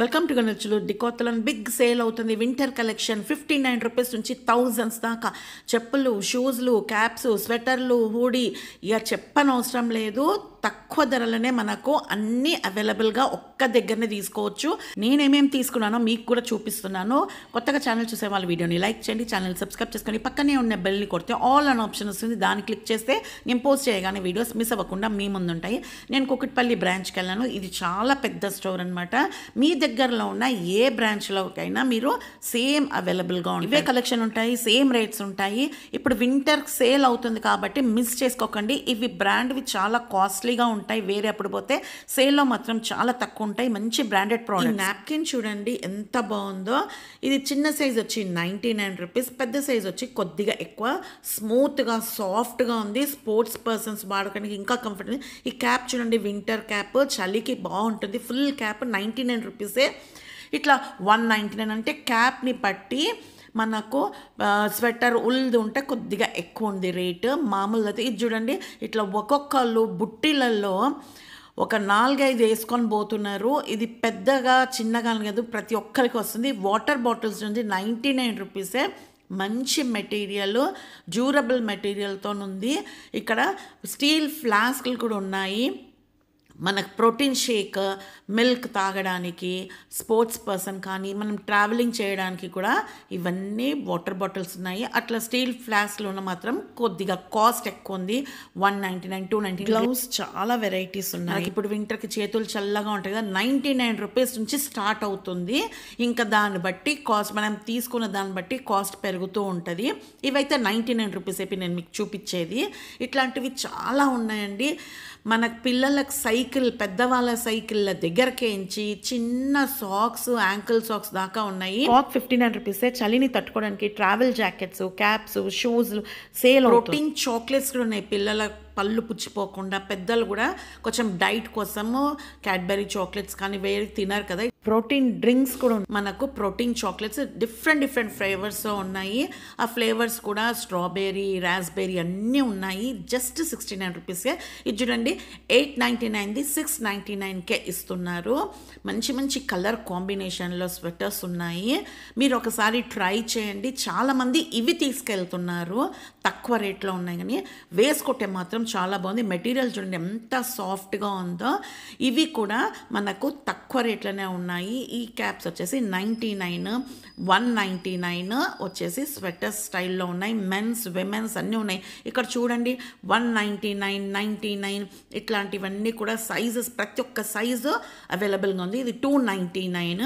welcome to గణచులు డికోతలన్ big sale అవుతుంది winter collection fifty nine rupees నుంచి థౌజండ్స్ దాకా చెప్పులు షూజ్లు క్యాప్స్ స్వెటర్లు హూడీ ఇక చెప్పనవసరం లేదు తక్కువ ధరలనే మనకు అన్నీ అవైలబుల్గా ఒక్క దగ్గరనే తీసుకోవచ్చు నేనేమేమి తీసుకున్నానో మీకు కూడా చూపిస్తున్నాను కొత్తగా ఛానల్ చూసే వాళ్ళ వీడియోని లైక్ చేయండి ఛానల్ సబ్స్క్రైబ్ చేసుకొని పక్కనే ఉన్న బెల్ని కొడితే ఆల్ అనే ఆప్షన్ వస్తుంది దాన్ని క్లిక్ చేస్తే నేను పోస్ట్ చేయగానే వీడియోస్ మిస్ అవ్వకుండా మీ ఉంటాయి నేను కుకట్పల్లి బ్రాంచ్కి వెళ్ళాను ఇది చాలా పెద్ద స్టోర్ అనమాట మీ దగ్గరలో ఉన్న ఏ బ్రాంచ్లోకైనా మీరు సేమ్ అవైలబుల్గా ఉంటుంది ఇవే కలెక్షన్ ఉంటాయి సేమ్ రేట్స్ ఉంటాయి ఇప్పుడు వింటర్ సేల్ అవుతుంది కాబట్టి మిస్ చేసుకోకండి ఇవి బ్రాండ్వి చాలా కాస్ట్లీ కాస్ట్లీగా ఉంటాయి వేరే అప్పుడు పోతే సేల్లో మాత్రం చాలా తక్కువ ఉంటాయి మంచి బ్రాండెడ్ ప్రోడక్ట్ నాప్కిన్ చూడండి ఎంత బాగుందో ఇది చిన్న సైజ్ వచ్చి నైంటీ నైన్ రూపీస్ పెద్ద సైజ్ వచ్చి కొద్దిగా ఎక్కువ స్మూత్గా సాఫ్ట్గా ఉంది స్పోర్ట్స్ పర్సన్స్ వాడకానికి ఇంకా కంఫర్ట్ ఈ క్యాప్ చూడండి వింటర్ క్యాప్ చలికి బాగుంటుంది ఫుల్ క్యాప్ నైంటీ నైన్ రూపీసే ఇట్లా వన్ నైంటీ నైన్ అంటే క్యాప్ని బట్టి మనకు స్వెటర్ ఉల్ది ఉంటే కొద్దిగా ఎక్కువ ఉంది రేటు మామూలు అయితే ఇది చూడండి ఇట్లా ఒక్కొక్కళ్ళు బుట్టిలలో ఒక నాలుగైదు వేసుకొని పోతున్నారు ఇది పెద్దగా చిన్నగా కాదు ప్రతి ఒక్కరికి వస్తుంది వాటర్ బాటిల్స్ నుంచి నైంటీ నైన్ రూపీసే మంచి మెటీరియల్ డ్యూరబుల్ మెటీరియల్తో ఉంది ఇక్కడ స్టీల్ ఫ్లాస్క్లు కూడా ఉన్నాయి మనకు ప్రోటీన్ షేక్ మిల్క్ తాగడానికి స్పోర్ట్స్ పర్సన్ కానీ మనం ట్రావెలింగ్ చేయడానికి కూడా ఇవన్నీ వాటర్ బాటిల్స్ ఉన్నాయి అట్లా స్టీల్ ఉన్న మాత్రం కొద్దిగా కాస్ట్ ఎక్కువ ఉంది one ninety nine two ninety gloves చాలా వెరైటీస్ ఉన్నాయి ఇప్పుడు వింటర్కి చేతులు చల్లగా ఉంటాయి కదా నైంటీ నైన్ రూపీస్ నుంచి స్టార్ట్ అవుతుంది ఇంకా దాన్ని బట్టి కాస్ట్ మనం తీసుకున్న దాన్ని బట్టి కాస్ట్ పెరుగుతూ ఉంటుంది ఇవైతే నైంటీ నైన్ రూపీస్ అయిపోయి నేను మీకు చూపించేది ఇట్లాంటివి చాలా ఉన్నాయండి మనకు పిల్లలకు సైకిల్ సైకిల్ పెద్దవాళ్ళ సైకిళ్ళ దగ్గరకేంచి చిన్న సాక్స్ యాంకిల్ సాక్స్ దాకా ఉన్నాయి సాక్ ఫిఫ్టీన్ హండ్రెడ్ రూపీసే చలిని తట్టుకోవడానికి travel jackets caps shoes sale protein chocolates కూడా ఉన్నాయి పిల్లల పళ్ళు పుచ్చిపోకుండా పెద్దలు కూడా కొంచెం డైట్ కోసము క్యాడ్బరీ చాక్లెట్స్ కానీ వేరే తినరు కదా ప్రోటీన్ డ్రింక్స్ కూడా మనకు protein chocolates different different flavours ఉన్నాయి ఆ ఫ్లేవర్స్ కూడా స్ట్రాబెర్రీ రాస్బెర్రీ అన్నీ ఉన్నాయి జస్ట్ సిక్స్టీ నైన్ రూపీస్కే ఇది చూడండి ఎయిట్ నైంటీ నైన్ది సిక్స్ నైంటీ నైన్కే ఇస్తున్నారు మంచి మంచి కలర్ కాంబినేషన్లో స్వెటర్స్ ఉన్నాయి మీరు ఒకసారి ట్రై చేయండి చాలామంది ఇవి తీసుకెళ్తున్నారు తక్కువ రేట్లో ఉన్నాయి కానీ వేసుకుంటే మాత్రం చాలా బాగుంది మెటీరియల్ చూడండి ఎంత సాఫ్ట్గా ఉందో ఇవి కూడా మనకు తక్కువ రేట్లోనే ఉన్నాయి ఉన్నాయి ఈ క్యాప్స్ వచ్చేసి ninety nine one ninety nine వచ్చేసి స్వెటర్ స్టైల్లో ఉన్నాయి మెన్స్ విమెన్స్ అన్నీ ఉన్నాయి ఇక్కడ చూడండి one ninety nine ninety nine ఇట్లాంటివన్నీ కూడా సైజెస్ ప్రతి ఒక్క సైజు అవైలబుల్గా ఉంది ఇది టూ నైంటీ నైన్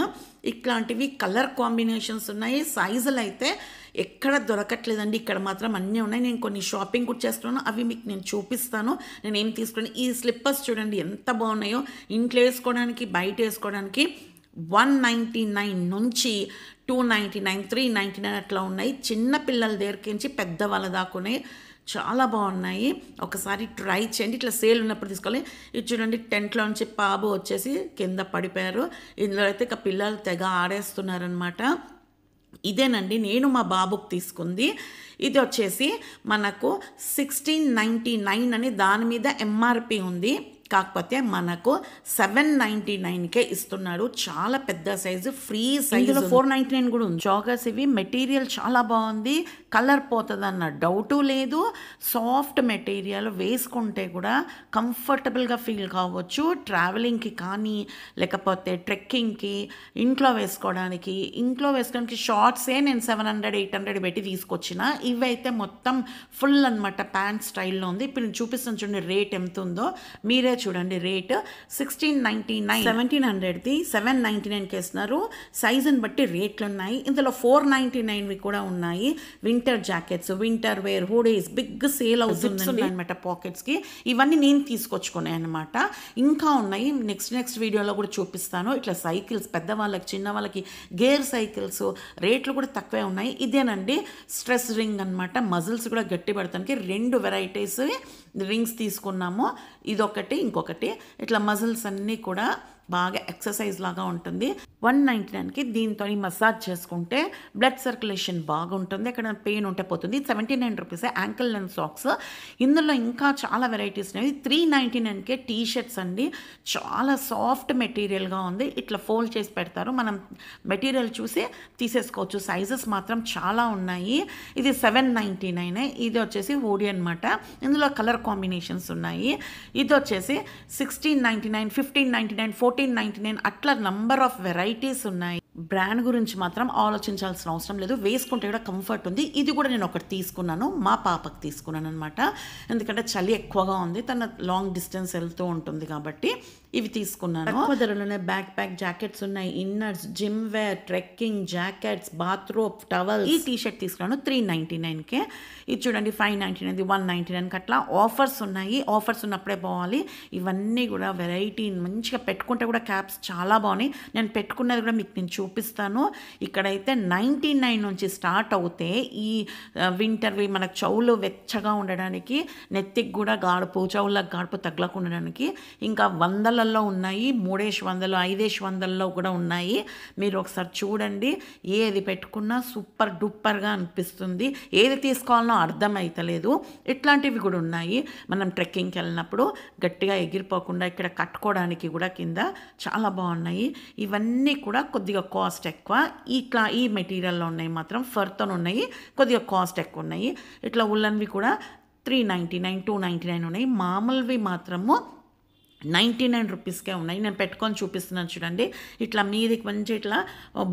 ఇట్లాంటివి కలర్ కాంబినేషన్స్ ఉన్నాయి సైజులు అయితే ఎక్కడ దొరకట్లేదండి ఇక్కడ మాత్రం అన్నీ ఉన్నాయి నేను కొన్ని షాపింగ్ కూడా చేస్తున్నాను అవి మీకు నేను చూపిస్తాను నేను ఏం తీసుకుని ఈ స్లిప్పర్స్ చూడండి ఎంత బాగున్నాయో ఇంట్లో వేసుకోవడానికి బయట వేసుకోవడానికి వన్ నైంటీ నైన్ నుంచి two ninety nine three ninety nine అట్లా ఉన్నాయి చిన్న పిల్లల దగ్గరికి పెద్ద పెద్దవాళ్ళ దాకునే చాలా బాగున్నాయి ఒకసారి ట్రై చేయండి ఇట్లా సేల్ ఉన్నప్పుడు తీసుకోవాలి ఇది చూడండి టెంట్లో నుంచి పాబు వచ్చేసి కింద పడిపోయారు ఇందులో అయితే ఇక పిల్లలు తెగ ఆడేస్తున్నారనమాట ఇదేనండి నేను మా బాబుకి తీసుకుంది ఇది వచ్చేసి మనకు సిక్స్టీన్ నైంటీ నైన్ అని దాని మీద ఎంఆర్పి ఉంది కాకపోతే మనకు సెవెన్ నైన్టీ నైన్ కే ఇస్తున్నాడు చాలా పెద్ద size free size four ninety nine కూడా ఉంది జాగర్స్ ఇవి మెటీరియల్ చాలా బాగుంది కలర్ పోతుందన్న డౌటు లేదు సాఫ్ట్ మెటీరియల్ వేసుకుంటే కూడా కంఫర్టబుల్గా ఫీల్ కావచ్చు ట్రావెలింగ్కి కానీ లేకపోతే ట్రెక్కింగ్కి ఇంట్లో వేసుకోవడానికి ఇంట్లో వేసుకోవడానికి షార్ట్సే నేను సెవెన్ హండ్రెడ్ ఎయిట్ హండ్రెడ్ పెట్టి తీసుకొచ్చిన ఇవైతే మొత్తం ఫుల్ అనమాట ప్యాంట్ స్టైల్లో ఉంది ఇప్పుడు నేను చూడండి రేట్ ఎంత ఉందో మీరే ఇక్కడ చూడండి rate sixteen ninety nine seventeen హండ్రెడ్ది సెవెన్ నైంటీ నైన్కి వేస్తున్నారు సైజుని బట్టి రేట్లు ఉన్నాయి ఇందులో ఫోర్ నైంటీ నైన్వి కూడా ఉన్నాయి winter jackets winter wear hoodies big sale అవుతుంది అనమాట పాకెట్స్కి ఇవన్నీ నేను తీసుకొచ్చుకున్నాయి అనమాట ఇంకా ఉన్నాయి నెక్స్ట్ నెక్స్ట్ వీడియోలో కూడా చూపిస్తాను ఇట్లా సైకిల్స్ పెద్దవాళ్ళకి చిన్న వాళ్ళకి గేర్ సైకిల్స్ రేట్లు కూడా తక్కువే ఉన్నాయి ఇదేనండి స్ట్రెస్ రింగ్ అనమాట మజిల్స్ కూడా గట్టి పడతానికి రెండు వెరైటీస్ రింగ్స్ తీసుకున్నాము ఇదొకటి ఇంకొకటి ఇట్లా మజిల్స్ అన్నీ కూడా బాగా ఎక్సర్సైజ్ లాగా ఉంటుంది వన్ నైంటీ నైన్కి దీంతో మసాజ్ చేసుకుంటే బ్లడ్ సర్క్యులేషన్ బాగుంటుంది ఎక్కడ పెయిన్ ఉంటే పోతుంది seventy nine rupees ankle length socks ఇందులో ఇంకా చాలా వెరైటీస్ ఉన్నాయి త్రీ నైంటీ నైన్కే టీ షర్ట్స్ అండి చాలా సాఫ్ట్ మెటీరియల్గా ఉంది ఇట్లా ఫోల్డ్ చేసి పెడతారు మనం మెటీరియల్ చూసి తీసేసుకోవచ్చు సైజెస్ మాత్రం చాలా ఉన్నాయి ఇది సెవెన్ నైంటీ నైన్ ఇది వచ్చేసి ఓడి అనమాట ఇందులో కలర్ కాంబినేషన్స్ ఉన్నాయి ఇది వచ్చేసి sixteen ninety nine fifteen ninety nine fourteen ninety nine అట్లా నంబర్ ఆఫ్ వెరైటీ వెరైటీస్ ఉన్నాయి బ్రాండ్ గురించి మాత్రం ఆలోచించాల్సిన అవసరం లేదు వేసుకుంటే కూడా కంఫర్ట్ ఉంది ఇది కూడా నేను ఒకటి తీసుకున్నాను మా పాపకు తీసుకున్నాను అనమాట ఎందుకంటే చలి ఎక్కువగా ఉంది తన లాంగ్ డిస్టెన్స్ వెళ్తూ ఉంటుంది కాబట్టి ఇవి తీసుకున్నాను తక్కువ ధరలోనే బ్యాక్ ప్యాక్ జాకెట్స్ ఉన్నాయి inners gym wear trekking jackets bathroom towel ఈ టీ షర్ట్ తీసుకున్నాను త్రీ నైంటీ నైన్కే ఇది చూడండి five ninety nine one ninety నైన్కి అట్లా ఆఫర్స్ ఉన్నాయి ఆఫర్స్ ఉన్నప్పుడే పోవాలి ఇవన్నీ కూడా వెరైటీ మంచిగా పెట్టుకుంటే కూడా క్యాప్స్ చాలా బాగున్నాయి నేను పెట్టుకు పెట్టుకున్నది కూడా మీకు నేను చూపిస్తాను ఇక్కడైతే నైంటీ నైన్ నుంచి స్టార్ట్ అవుతే ఈ వింటర్వి మనకు చెవులు వెచ్చగా ఉండడానికి నెత్తికి కూడా గాడుపు చెవులకు గాడుపు ఉండడానికి ఇంకా వందలల్లో ఉన్నాయి మూడేష్ వందలు ఐదేష్ వందల్లో కూడా ఉన్నాయి మీరు ఒకసారి చూడండి ఏది పెట్టుకున్నా సూపర్ డూపర్గా అనిపిస్తుంది ఏది తీసుకోవాలనో అర్థం అవుతలేదు ఇట్లాంటివి కూడా ఉన్నాయి మనం ట్రెక్కింగ్కి వెళ్ళినప్పుడు గట్టిగా ఎగిరిపోకుండా ఇక్కడ కట్టుకోవడానికి కూడా కింద చాలా బాగున్నాయి ఇవన్నీ ఇవన్నీ కూడా కొద్దిగా కాస్ట్ ఎక్కువ ఇట్లా ఈ మెటీరియల్లో ఉన్నాయి మాత్రం ఫర్తో ఉన్నాయి కొద్దిగా కాస్ట్ ఎక్కువ ఉన్నాయి ఇట్లా ఉల్లన్వి కూడా three ninety nine two ninety nine ఉన్నాయి మామూలువి మాత్రము నైంటీ నైన్ రూపీస్కే ఉన్నాయి నేను పెట్టుకొని చూపిస్తున్నాను చూడండి ఇట్లా మీది మంచి ఇట్లా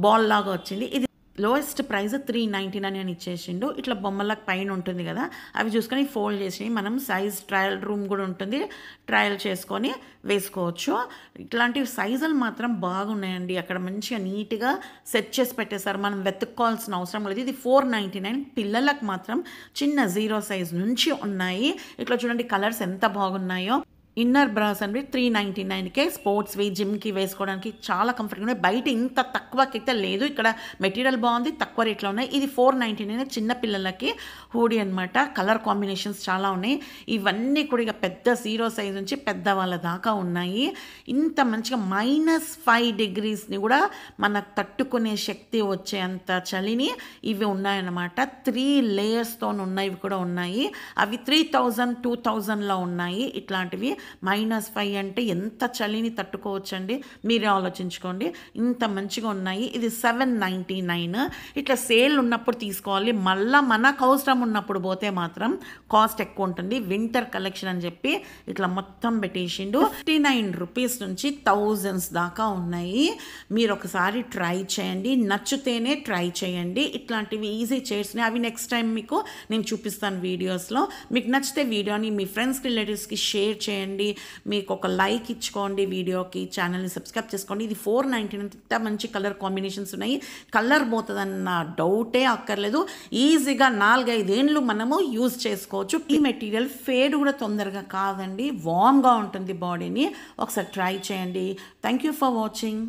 బాల్ లాగా వచ్చింది ఇది lowest price three ninety nine అని ఇచ్చేసిండు ఇట్లా బొమ్మల పైన ఉంటుంది కదా అవి చూసుకొని ఫోల్డ్ చేసి మనం సైజ్ ట్రయల్ రూమ్ కూడా ఉంటుంది ట్రయల్ చేసుకొని వేసుకోవచ్చు ఇట్లాంటి సైజులు మాత్రం బాగున్నాయండి అక్కడ మంచిగా నీట్గా సెట్ చేసి పెట్టేశారు మనం వెతుక్కోవాల్సిన అవసరం లేదు ఇది ఫోర్ నైన్ పిల్లలకు మాత్రం చిన్న జీరో సైజ్ నుంచి ఉన్నాయి ఇట్లా చూడండి కలర్స్ ఎంత బాగున్నాయో ఇన్నర్ బ్రాస్ అనేవి త్రీ నైంటీ నైన్కే స్పోర్ట్స్వి జిమ్కి వేసుకోవడానికి చాలా కంఫర్ట్గా ఉన్నాయి బయట ఇంత తక్కువకి అయితే లేదు ఇక్కడ మెటీరియల్ బాగుంది తక్కువ రేట్లో ఉన్నాయి ఇది ఫోర్ నైంటీ నైన్ చిన్నపిల్లలకి హూడీ అనమాట కలర్ కాంబినేషన్స్ చాలా ఉన్నాయి ఇవన్నీ కూడా ఇక పెద్ద జీరో సైజ్ నుంచి పెద్ద వాళ్ళ దాకా ఉన్నాయి ఇంత మంచిగా మైనస్ ఫైవ్ డిగ్రీస్ని కూడా మనకు తట్టుకునే శక్తి వచ్చేంత చలిని ఇవి ఉన్నాయన్నమాట త్రీ లేయర్స్తో ఇవి కూడా ఉన్నాయి అవి త్రీ థౌజండ్ టూ థౌజండ్లో ఉన్నాయి ఇట్లాంటివి మైనస్ ఫైవ్ అంటే ఎంత చలిని తట్టుకోవచ్చండి మీరే ఆలోచించుకోండి ఇంత మంచిగా ఉన్నాయి ఇది సెవెన్ నైంటీ నైన్ ఇట్లా సేల్ ఉన్నప్పుడు తీసుకోవాలి మళ్ళీ మనకు అవసరం ఉన్నప్పుడు పోతే మాత్రం కాస్ట్ ఎక్కువ ఉంటుంది వింటర్ కలెక్షన్ అని చెప్పి ఇట్లా మొత్తం పెట్టేసిండు ఫిఫ్టీ నైన్ రూపీస్ నుంచి థౌజండ్స్ దాకా ఉన్నాయి మీరు ఒకసారి ట్రై చేయండి నచ్చితేనే ట్రై చేయండి ఇట్లాంటివి ఈజీ చైర్స్ని అవి నెక్స్ట్ టైం మీకు నేను చూపిస్తాను వీడియోస్లో మీకు నచ్చితే వీడియోని మీ ఫ్రెండ్స్ రిలేటివ్స్కి షేర్ చేయండి చేయండి మీకు ఒక లైక్ ఇచ్చుకోండి వీడియోకి ఛానల్ని సబ్స్క్రైబ్ చేసుకోండి ఇది ఫోర్ నైంటీ మంచి కలర్ కాంబినేషన్స్ ఉన్నాయి కలర్ పోతుందన్న డౌటే అక్కర్లేదు ఈజీగా నాలుగైదేండ్లు మనము యూజ్ చేసుకోవచ్చు ఈ మెటీరియల్ ఫేడ్ కూడా తొందరగా కాదండి వామ్గా ఉంటుంది బాడీని ఒకసారి ట్రై చేయండి థ్యాంక్ యూ ఫర్ వాచింగ్